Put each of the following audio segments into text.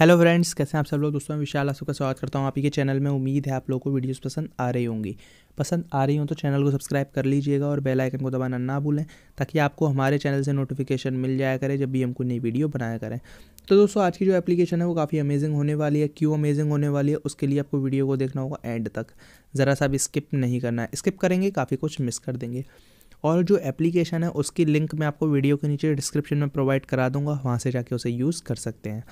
hello friends कैसे हैं आप सब लोग दोस्तों मैं विशाल आसू का स्वागत करता हूं आप ही के चैनल में उम्मीद है आप लोगों को वीडियोस पसंद आ रही होंगी पसंद आ रही हो तो चैनल को सब्सक्राइब कर लीजिएगा और बेल आइकन को दबाना ना भूलें ताकि आपको हमारे चैनल से नोटिफिकेशन मिल जाया करे जब भी हम कोई नई वीडियो बनाया करें तो दोस्तों आज की जो एप्लीकेशन है वो काफ़ी अमेजिंग होने वाली है क्यों अमेजिंग होने वाली है उसके लिए आपको वीडियो को देखना होगा एंड तक ज़रा सा भी स्किप नहीं करना है स्किप करेंगे काफ़ी कुछ मिस कर देंगे और जो एप्लीकेशन है उसकी लिंक मैं आपको वीडियो के नीचे डिस्क्रिप्शन में प्रोवाइड करा दूँगा वहाँ से जाके उसे यूज़ कर सकते हैं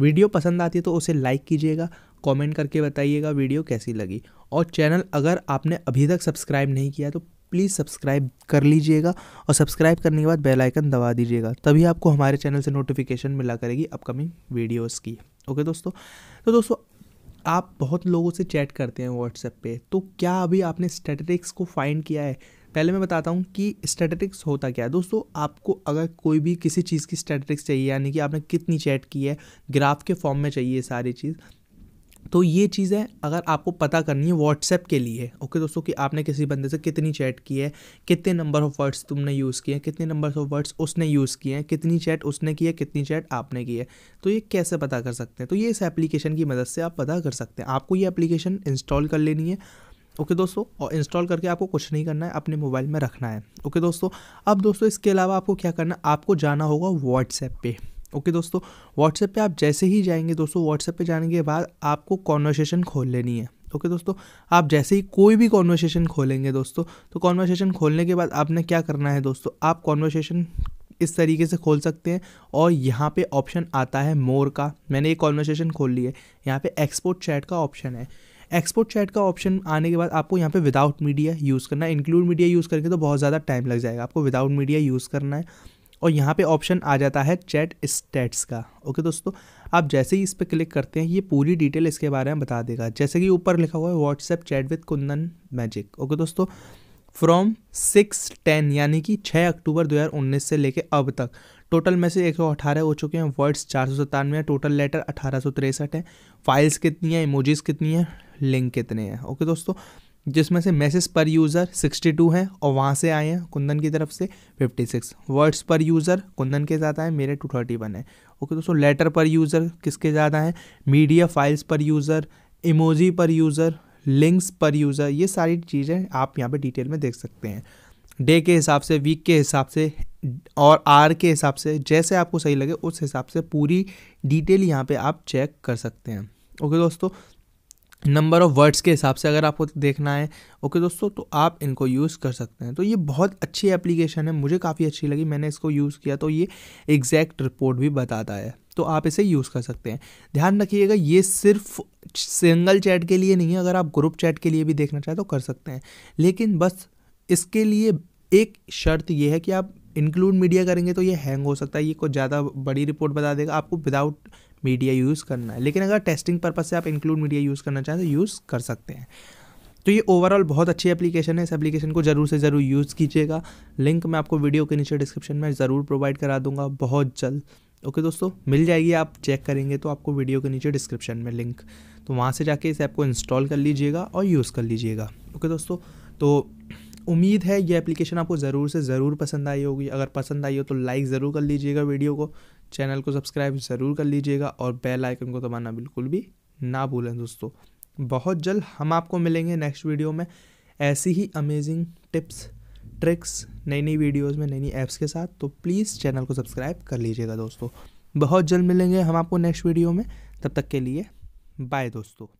वीडियो पसंद आती है तो उसे लाइक कीजिएगा कमेंट करके बताइएगा वीडियो कैसी लगी और चैनल अगर आपने अभी तक सब्सक्राइब नहीं किया तो प्लीज़ सब्सक्राइब कर लीजिएगा और सब्सक्राइब करने के बाद बेल आइकन दबा दीजिएगा तभी आपको हमारे चैनल से नोटिफिकेशन मिला करेगी अपकमिंग वीडियोस की ओके दोस्तों तो दोस्तों आप बहुत लोगों से चैट करते हैं व्हाट्सएप पे तो क्या अभी आपने स्टेटिक्स को फाइंड किया है पहले मैं बताता हूँ कि स्टेटिक्स होता क्या है दोस्तों आपको अगर कोई भी किसी चीज़ की स्टेटिक्स चाहिए यानी कि आपने कितनी चैट की है ग्राफ के फॉर्म में चाहिए सारी चीज़ तो ये चीज़ें अगर आपको पता करनी है व्हाट्सएप के लिए ओके दोस्तों कि आपने किसी बंदे से कितनी चैट की है कितने नंबर ऑफ़ वर्ड्स तुमने यूज़ किए हैं कितने नंबर ऑफ़ वर्ड्स उसने यूज़ किए हैं कितनी चैट उसने की है कितनी चैट आपने की है तो ये कैसे पता कर सकते हैं तो ये इस एप्लीकेशन की मदद से आप पता कर सकते हैं आपको ये एप्लीकेशन इंस्टॉल कर लेनी है ओके दोस्तों और इंस्टॉल करके आपको कुछ नहीं करना है अपने मोबाइल में रखना है ओके दोस्तों अब दोस्तों इसके अलावा आपको क्या करना है आपको जाना होगा व्हाट्सएप पे ओके दोस्तों व्हाट्सएप पे आप जैसे ही जाएंगे दोस्तों व्हाट्सएप पे जाने के बाद आपको कॉन्वर्सेशन खोल लेनी है ओके दोस्तों आप जैसे ही कोई भी कॉन्वर्सेशन खोलेंगे दोस्तों तो कॉन्वर्सेशन खोलने के बाद आपने क्या करना है दोस्तों आप कॉन्वर्सेशन इस तरीके से खोल सकते हैं और यहाँ पे ऑप्शन आता है मोर का मैंने ये कॉन्वर्सेशन खोल ली है यहाँ पे एक्सपोर्ट चैट का ऑप्शन है एक्सपोर्ट चैट का ऑप्शन आने के बाद आपको यहाँ पे विदाउट मीडिया यूज़ करना है इंक्लूड मीडिया यूज़ करके तो बहुत ज़्यादा टाइम लग जाएगा आपको विदाउट मीडिया यूज़ करना है और यहाँ पे ऑप्शन आ जाता है चैट स्टेट्स का ओके दोस्तों आप जैसे ही इस पर क्लिक करते हैं ये पूरी डिटेल इसके बारे में बता देगा जैसे कि ऊपर लिखा हुआ है WhatsApp chat with Kundan magic okay दोस्तों फ्रॉम सिक्स टेन यानी कि छः अक्टूबर 2019 से लेके अब तक टोटल मैसेज एक सौ अठारह हो चुके हैं वर्ड्स चार सौ सत्तानवे हैं टोटल लेटर अठारह सौ तिरसठ है फाइल्स कितनी हैं इमोजीज़ कितनी हैं लिंक कितने हैं ओके दोस्तों जिसमें से मैसेज पर यूज़र 62 हैं और वहाँ से आए हैं कुंदन की तरफ से 56 वर्ड्स पर यूज़र कुंदन के ज़्यादा हैं मेरे 231 हैं ओके दोस्तों लेटर पर यूज़र किसके ज़्यादा हैं मीडिया फाइल्स पर यूज़र इमोजी पर यूज़र लिंक्स पर यूज़र ये सारी चीज़ें आप यहाँ पे डिटेल में देख सकते हैं डे के हिसाब से वीक के हिसाब से और आर के हिसाब से जैसे आपको सही लगे उस हिसाब से पूरी डिटेल यहाँ पर आप चेक कर सकते हैं ओके दोस्तों नंबर ऑफ़ वर्ड्स के हिसाब से अगर आपको देखना है ओके दोस्तों तो आप इनको यूज़ कर सकते हैं तो ये बहुत अच्छी एप्लीकेशन है मुझे काफ़ी अच्छी लगी मैंने इसको यूज़ किया तो ये एग्जैक्ट रिपोर्ट भी बताता है तो आप इसे यूज़ कर सकते हैं ध्यान रखिएगा ये सिर्फ सिंगल चैट के लिए नहीं है अगर आप ग्रुप चैट के लिए भी देखना चाहें तो कर सकते हैं लेकिन बस इसके लिए एक शर्त यह है कि आप इंक्लूड मीडिया करेंगे तो ये हैंग हो सकता है ये कुछ ज़्यादा बड़ी रिपोर्ट बता देगा आपको विदाउट मीडिया यूज़ करना है लेकिन अगर टेस्टिंग पर्पज़ से आप इंक्लूड मीडिया यूज़ करना चाहें तो यूज़ कर सकते हैं तो ये ओवरऑल बहुत अच्छी एप्लीकेशन है इस एप्लीकेशन को ज़रूर से ज़रूर यूज़ कीजिएगा लिंक मैं आपको वीडियो के नीचे डिस्क्रिप्शन में ज़रूर प्रोवाइड करा दूंगा बहुत जल्द ओके दोस्तों मिल जाएगी आप चेक करेंगे तो आपको वीडियो के नीचे डिस्क्रिप्शन में लिंक तो वहाँ से जाके इस ऐप को इंस्टॉल कर लीजिएगा और यूज़ कर लीजिएगा ओके दोस्तों तो उम्मीद है ये एप्लीकेशन आपको ज़रूर से ज़रूर पसंद आई होगी अगर पसंद आई हो तो लाइक ज़रूर कर लीजिएगा वीडियो को चैनल को सब्सक्राइब ज़रूर कर लीजिएगा और बेल आइकन को दबाना बिल्कुल भी ना भूलें दोस्तों बहुत जल्द हम आपको मिलेंगे नेक्स्ट वीडियो में ऐसी ही अमेजिंग टिप्स ट्रिक्स नई नई वीडियोस में नई नई ऐप्स के साथ तो प्लीज़ चैनल को सब्सक्राइब कर लीजिएगा दोस्तों बहुत जल्द मिलेंगे हम आपको नेक्स्ट वीडियो में तब तक के लिए बाय दोस्तों